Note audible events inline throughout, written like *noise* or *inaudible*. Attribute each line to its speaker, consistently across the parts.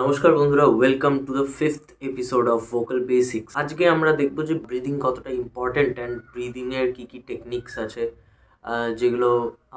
Speaker 1: নমস্কার বন্ধুরা welcome to the fifth episode of vocal basics আজকে আমরা দেখবো যে ব্রিদিং কতটা ইম্পর্টেন্ট অ্যান্ড ব্রিদিংয়ের কী কী টেকনিক্স আছে যেগুলো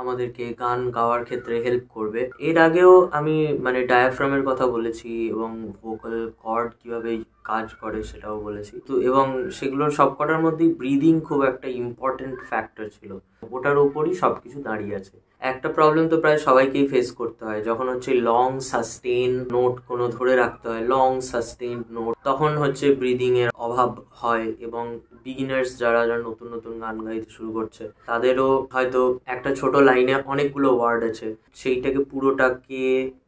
Speaker 1: আমাদেরকে গান গাওয়ার ক্ষেত্রে হেল্প করবে এর আগেও আমি মানে ডায়াফ্রামের কথা বলেছি এবং ভোকাল কর্ড কীভাবে কাজ করে সেটাও বলেছি তো এবং সেগুলোর সবকটার মধ্যেই ব্রিদিং খুব একটা ইম্পর্টেন্ট ফ্যাক্টর ছিল ওটার ওপরই সব কিছু দাঁড়িয়ে আছে একটা প্রবলেম তো প্রায় সবাইকেই ফেস করতে হয় যখন হচ্ছে লং সাস্টেন নোট কোনো ধরে রাখতে হয় লং সাস্টেন নোট তখন হচ্ছে ব্রিদিংয়ের অভাব হয় এবং বিগিনার্স যারা যারা নতুন নতুন গান গাইতে শুরু করছে তাদেরও হয়তো একটা ছোট লাইনে অনেকগুলো ওয়ার্ড আছে সেইটাকে পুরোটাকে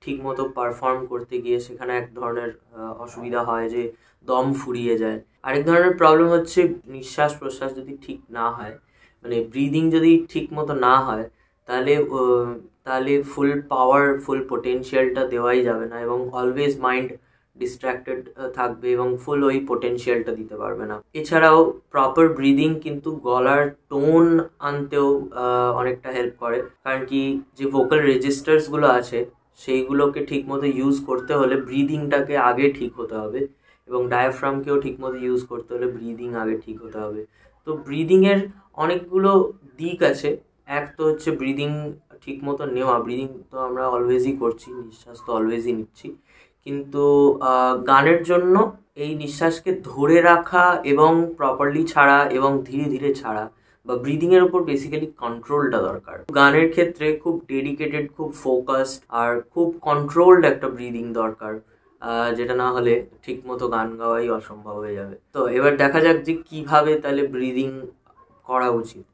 Speaker 1: ঠিকমতো পারফর্ম করতে গিয়ে সেখানে এক ধরনের অসুবিধা হয় যে দম ফুরিয়ে যায় আরেক ধরনের প্রবলেম হচ্ছে নিঃশ্বাস প্রশ্বাস যদি ঠিক না হয় মানে ব্রিদিং যদি ঠিক মতো না হয় তাহলে তাহলে ফুল পাওয়ার ফুল পোটেনশিয়ালটা দেওয়াই যাবে না এবং অলওয়েজ মাইন্ড ডিস্ট্র্যাক্টেড থাকবে এবং ফুল ওই পোটেনশিয়ালটা দিতে পারবে না এছাড়াও প্রপার ব্রিদিং কিন্তু গলার টোন আনতেও অনেকটা হেল্প করে কারণ কি যে ভোকাল রেজিস্টার্সগুলো আছে সেইগুলোকে ঠিকমতো ইউজ করতে হলে ব্রিদিংটাকে আগে ঠিক হতে হবে এবং ডায়াফ্রামকেও ঠিকমতো ইউজ করতে হলে ব্রিদিং আগে ঠিক হতে হবে তো ব্রিদিংয়ের অনেকগুলো দিক আছে এক তো হচ্ছে ব্রিদিং ঠিক মতো নেওয়া ব্রিদিং তো আমরা অলওয়েজই করছি নিঃশ্বাস তো অলওয়েজই নিচ্ছি কিন্তু গানের জন্য এই নিঃশ্বাসকে ধরে রাখা এবং প্রপারলি ছাড়া এবং ধীরে ধীরে ছাড়া বা ব্রিদিংয়ের ওপর বেসিক্যালি কন্ট্রোলটা দরকার গানের ক্ষেত্রে খুব ডেডিকেটেড খুব ফোকাসড আর খুব কন্ট্রোলড একটা ব্রিদিং দরকার যেটা না হলে ঠিক মতো গান গাওয়াই অসম্ভব হয়ে যাবে তো এবার দেখা যাক যে কিভাবে তাহলে ব্রিদিং করা উচিত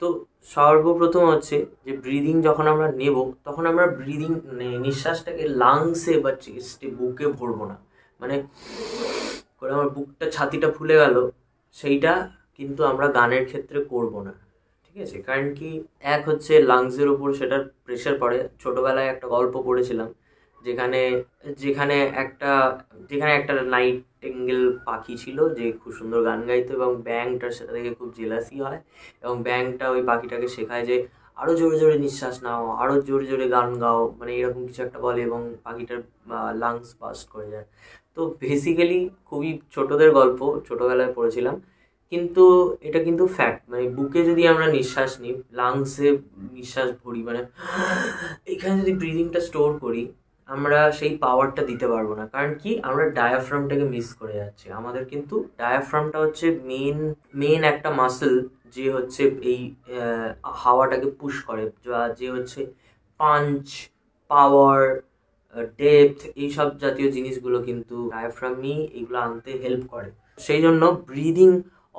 Speaker 1: তো সর্বপ্রথম হচ্ছে যে ব্রিদিং যখন আমরা নেব তখন আমরা ব্রিদিং মানে নিঃশ্বাসটাকে লাংসে বা চেস্টে বুকে ভরবো না মানে করে আমার বুকটা ছাতিটা ফুলে গেল সেইটা কিন্তু আমরা গানের ক্ষেত্রে করব না ঠিক আছে কারণ কি এক হচ্ছে লাংসের ওপর সেটার প্রেশার পড়ে ছোটোবেলায় একটা গল্প পড়েছিলাম যেখানে যেখানে একটা যেখানে একটা নাইটেঙ্গেল পাখি ছিল যে খুব সুন্দর গান গাইতো এবং ব্যাংটার সেটা দেখে খুব জেলাসি হয় এবং ব্যাংটা ওই পাখিটাকে শেখায় যে আরও জোরে জোরে নিঃশ্বাস নাও আরও জোরে জোরে গান গাও মানে এরকম কিছু একটা বলে এবং পাখিটার লাংস বাস্ট করে যায় তো বেসিক্যালি খুবই ছোটদের গল্প ছোটোবেলায় পড়েছিলাম কিন্তু এটা কিন্তু ফ্যাক্ট মানে বুকে যদি আমরা নিঃশ্বাস নিই লাংসে নিঃশ্বাস ভরি মানে এখানে যদি ব্রিদিংটা স্টোর করি আমরা সেই পাওয়ারটা দিতে পারবো না কারণ কি আমরা ডায়াফ্রামটাকে মিস করে যাচ্ছি আমাদের কিন্তু ডায়াফ্রামটা হচ্ছে মেন মেন একটা মাসেল যে হচ্ছে এই হাওয়াটাকে পুশ করে বা যে হচ্ছে পাঞ্চ পাওয়ার ডেপথ এইসব জাতীয় জিনিসগুলো কিন্তু ডায়াফ্রামই এগুলো আনতে হেল্প করে সেই জন্য ব্রিদিং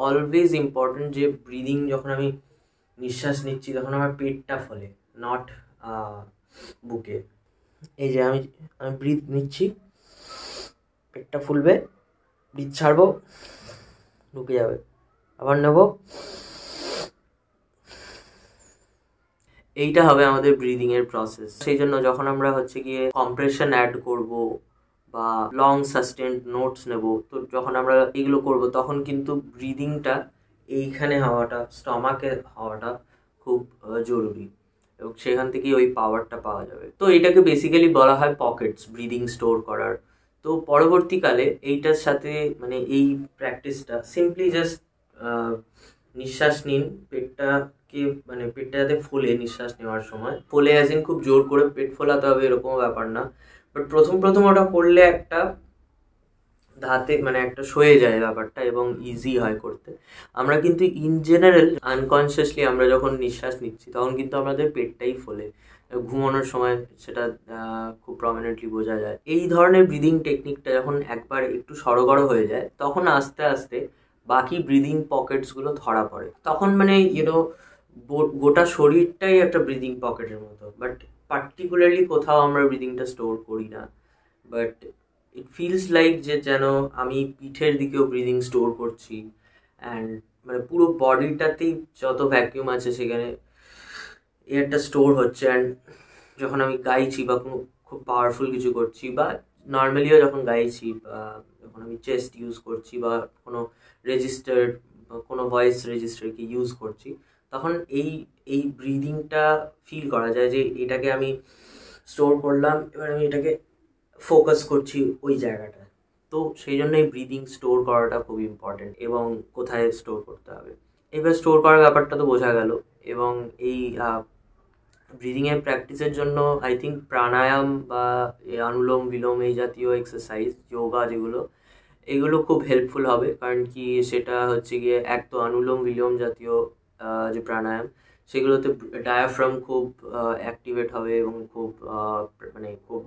Speaker 1: অলওয়েজ ইম্পর্টেন্ট যে ব্রিদিং যখন আমি নিঃশ্বাস নিচ্ছি তখন আমার পেটটা ফলে নট বুকে এই যে আমি আমি ব্রিথ নিচ্ছি পেটটা ফুলবে ব্রিথ ছাড়বো ঢুকে যাবে আবার নেব এইটা হবে আমাদের ব্রিদিংয়ের প্রসেস সেই জন্য যখন আমরা হচ্ছে গিয়ে কম্প্রেশন অ্যাড করব বা লং সাস্টেন্ড নোটস নেব তো যখন আমরা এগুলো করব তখন কিন্তু ব্রিদিংটা এইখানে হওয়াটা স্টমাকে হওয়াটা খুব জরুরি এবং সেখান থেকে ওই পাওয়ারটা পাওয়া যাবে তো এটাকে বেসিক্যালি বলা হয় পকেটস ব্রিদিং স্টোর করার তো পরবর্তীকালে এইটার সাথে মানে এই প্র্যাকটিসটা সিম্পলি জাস্ট নিঃশ্বাস নিন পেটটাকে মানে পেটটা যাতে নিঃশ্বাস নেওয়ার সময় ফুলে অ্যাজ খুব জোর করে পেট ফোলাতে হবে এরকম ব্যাপার না বাট প্রথম প্রথম ওটা করলে একটা ধাতে মানে একটা সয়ে যায় ব্যাপারটা এবং ইজি হয় করতে আমরা কিন্তু ইন জেনারেল আনকনসিয়াসলি আমরা যখন নিঃশ্বাস নিচ্ছি তখন কিন্তু আমাদের পেটটাই ফোলে ঘুমানোর সময় সেটা খুব প্রমিনেন্টলি বোঝা যায় এই ধরনের ব্রিদিং টেকনিকটা যখন একবার একটু সড়গড় হয়ে যায় তখন আস্তে আস্তে বাকি ব্রিদিং পকেটসগুলো ধরা পড়ে তখন মানে ইউনো গোটা শরীরটাই একটা ব্রিদিং পকেটের মতো বাট পার্টিকুলারলি কোথাও আমরা ব্রিদিংটা স্টোর করি না বাট ইট ফিলস লাইক যে যেন আমি পিঠের দিকেও ব্রিদিং স্টোর করছি অ্যান্ড মানে পুরো বডিটাতেই যত ভ্যাকিউম আছে সেখানে এয়ারটা স্টোর হচ্ছে অ্যান্ড যখন আমি গাইছি বা কোনো খুব পাওয়ারফুল কিছু করছি বা নর্মালিও যখন গাইছি বা যখন আমি চেস্ট ইউজ করছি বা কোনো রেজিস্টার্ড কোনো ভয়েস রেজিস্টারকে ইউজ করছি তখন এই এই ব্রিদিংটা ফিল করা যায় যে এটাকে আমি স্টোর করলাম এবার আমি এটাকে ফোকাস করছি ওই জায়গাটা তো সেই জন্যই ব্রিদিং স্টোর করাটা খুব ইম্পর্টেন্ট এবং কোথায় স্টোর করতে হবে এবার স্টোর করার ব্যাপারটা তো বোঝা গেল এবং এই ব্রিদিংয়ের প্র্যাকটিসের জন্য আই থিঙ্ক প্রাণায়াম বা অনুলোম বিলোম এই জাতীয় এক্সারসাইজ যোগা যেগুলো এগুলো খুব হেল্পফুল হবে কারণ কি সেটা হচ্ছে গিয়ে এক তো অনুলোম বিলোম জাতীয় যে প্রাণায়াম সেগুলোতে ডায়াফ্রাম খুব অ্যাক্টিভেট হবে এবং খুব মানে খুব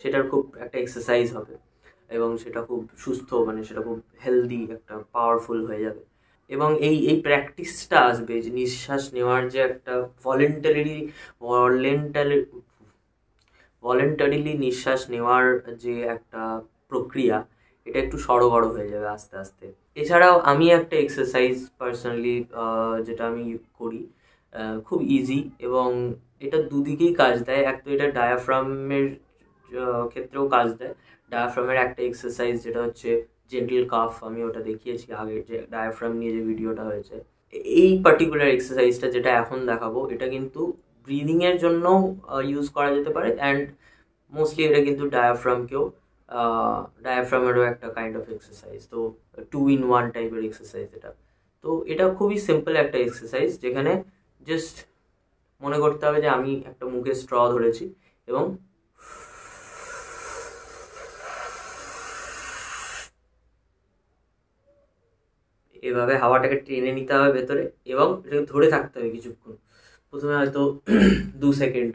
Speaker 1: সেটার খুব একটা এক্সারসাইজ হবে এবং সেটা খুব সুস্থ মানে সেটা খুব হেলদি একটা পাওয়ারফুল হয়ে যাবে এবং এই এই প্র্যাকটিসটা আসবে যে নিঃশ্বাস নেওয়ার যে একটা ভলেন্টারিলি ভলেন্টারি ভলেন্টারিলি নিঃশ্বাস নেওয়ার যে একটা প্রক্রিয়া এটা একটু সড়বড় হয়ে যাবে আস্তে আস্তে এছাড়াও আমি একটা এক্সারসাইজ পার্সোনালি যেটা আমি করি খুব ইজি এবং এটা দুদিকেই কাজ দেয় এক তো এটা ডায়াফ্রামের ক্ষেত্রেও কাজ দেয় ডায়াফ্রামের একটা এক্সারসাইজ যেটা হচ্ছে জেন্টেল কাফ আমি ওটা দেখিয়েছি আগে যে ডায়াফ্রাম নিয়ে যে ভিডিওটা হয়েছে এই পার্টিকুলার এক্সারসাইজটা যেটা এখন দেখাবো এটা কিন্তু ব্রিদিংয়ের জন্য ইউজ করা যেতে পারে অ্যান্ড মোস্টলি এটা কিন্তু ডায়াফ্রামকেও ডায়াফ্রামেরও একটা কাইন্ড অফ এক্সারসাইজ তো টু ইন ওয়ান টাইপের এক্সারসাইজ এটা তো এটা খুবই সিম্পল একটা এক্সারসাইজ যেখানে জাস্ট মনে করতে হবে যে আমি একটা মুখে স্ট্র ধরেছি এবং এভাবে হাওয়াটাকে টেনে নিতে হবে ভেতরে এবং এটাকে ধরে থাকতে হবে কিছুক্ষণ প্রথমে হয়তো *clears throat* দু সেকেন্ড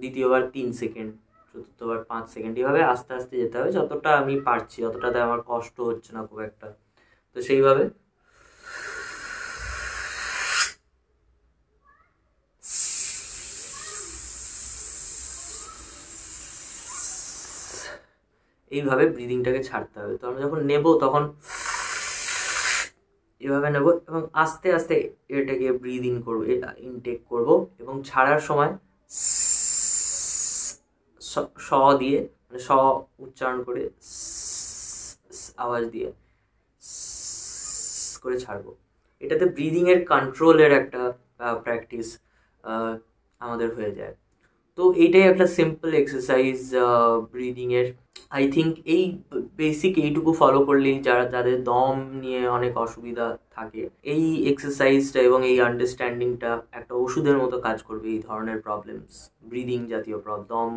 Speaker 1: দ্বিতীয়বার তিন সেকেন্ড চতুর্থবার পাঁচ সেকেন্ড এভাবে আস্তে আস্তে যেতে হবে যতটা আমি পারছি অতটাতে আমার কষ্ট হচ্ছে না খুব একটা তো সেইভাবে এইভাবে ব্রিদিংটাকে ছাড়তে হবে তো আমরা যখন নেব তখন এভাবে নেব এবং আস্তে আস্তে এটাকে ব্রিদ ইন করবো এটা ইনটেক করব এবং ছাড়ার সময় স দিয়ে মানে স উচ্চারণ করে আওয়াজ দিয়ে করে ছাড়বো এটাতে ব্রিদিংয়ের কন্ট্রোলের একটা প্র্যাকটিস আমাদের হয়ে যায় তো এইটাই একটা সিম্পল এক্সারসাইজ ব্রিদিংয়ের আই থিঙ্ক এই বেসিক এইটুকু ফলো করলেই যারা যাদের দম নিয়ে অনেক অসুবিধা থাকে এই এক্সারসাইজটা এবং এই আন্ডারস্ট্যান্ডিংটা একটা ওষুধের মতো কাজ করবে এই ধরনের প্রবলেমস ব্রিদিং জাতীয় দম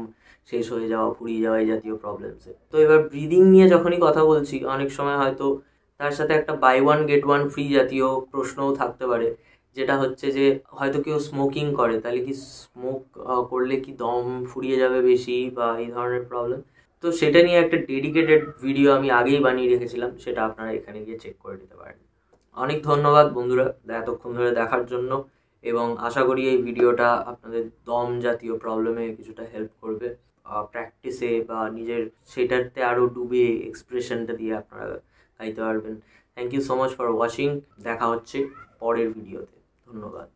Speaker 1: শেষ হয়ে যাওয়া ফুরিয়ে যাওয়া এই জাতীয় প্রবলেমসে তো এবার ব্রিদিং নিয়ে যখনই কথা বলছি অনেক সময় হয়তো তার সাথে একটা buy one get one free জাতীয় প্রশ্নও থাকতে পারে যেটা হচ্ছে যে হয়তো কেউ স্মোকিং করে তাহলে কি স্মোক করলে কি দম ফুরিয়ে যাবে বেশি বা এই ধরনের প্রবলেম তো সেটা নিয়ে একটা ডেডিকেটেড ভিডিও আমি আগেই বানিয়ে রেখেছিলাম সেটা আপনারা এখানে গিয়ে চেক করে নিতে পারেন অনেক ধন্যবাদ বন্ধুরা এতক্ষণ ধরে দেখার জন্য এবং আশা করি এই ভিডিওটা আপনাদের দম জাতীয় প্রবলেমে কিছুটা হেল্প করবে প্র্যাকটিসে বা নিজের সেটাতে আরও ডুবে এক্সপ্রেশনটা দিয়ে আপনারা গাইতে পারবেন thank you so much for watching দেখা হচ্ছে পরের ভিডিওতে not that